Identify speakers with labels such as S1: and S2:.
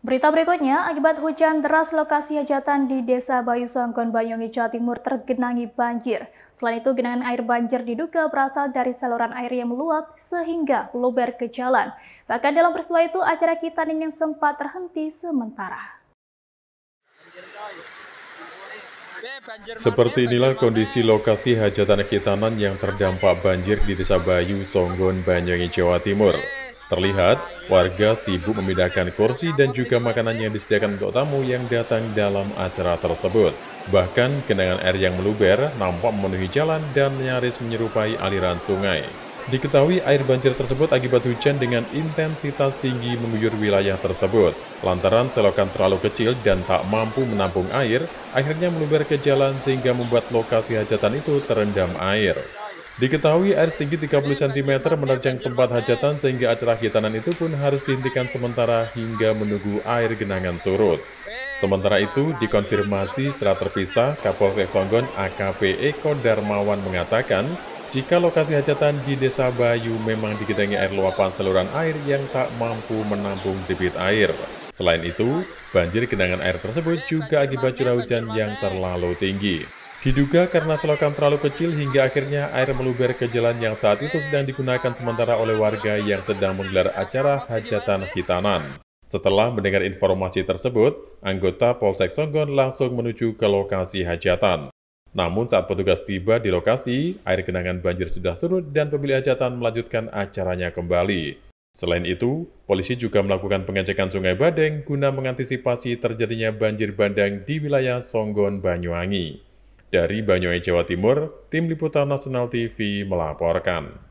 S1: Berita berikutnya, akibat hujan deras lokasi hajatan di Desa Bayu Songkon, Banyuwangi, Jawa Timur tergenangi banjir. Selain itu, genangan air banjir diduga berasal dari saluran air yang meluap sehingga luber ke jalan. Bahkan dalam peristiwa itu, acara kita yang sempat terhenti sementara.
S2: Seperti inilah kondisi lokasi hajatan kitanan yang terdampak banjir di Desa Bayu Songgon, Banyuwangi, Jawa Timur. Terlihat, warga sibuk memindahkan kursi dan juga makanan yang disediakan untuk tamu yang datang dalam acara tersebut. Bahkan, genangan air yang meluber nampak memenuhi jalan dan nyaris menyerupai aliran sungai. Diketahui air banjir tersebut akibat hujan dengan intensitas tinggi mengguyur wilayah tersebut. Lantaran selokan terlalu kecil dan tak mampu menampung air, akhirnya meluber ke jalan sehingga membuat lokasi hajatan itu terendam air. Diketahui air setinggi 30 cm menerjang tempat hajatan sehingga acara hitanan itu pun harus dihentikan sementara hingga menunggu air genangan surut. Sementara itu, dikonfirmasi secara terpisah, Kapolsek Songgon AKP Eko Darmawan mengatakan, jika lokasi hajatan di Desa Bayu memang digedangi air luapan saluran air yang tak mampu menampung debit air. Selain itu, banjir genangan air tersebut juga akibat curah hujan yang terlalu tinggi. Diduga karena selokan terlalu kecil hingga akhirnya air meluber ke jalan yang saat itu sedang digunakan sementara oleh warga yang sedang menggelar acara hajatan hitanan. Setelah mendengar informasi tersebut, anggota Polsek Songgon langsung menuju ke lokasi hajatan. Namun saat petugas tiba di lokasi, air genangan banjir sudah surut dan pemilik hajatan melanjutkan acaranya kembali. Selain itu, polisi juga melakukan pengecekan Sungai Badeng guna mengantisipasi terjadinya banjir bandang di wilayah Songgon, Banyuwangi. Dari Banyuwangi, Jawa Timur, Tim Liputan Nasional TV melaporkan.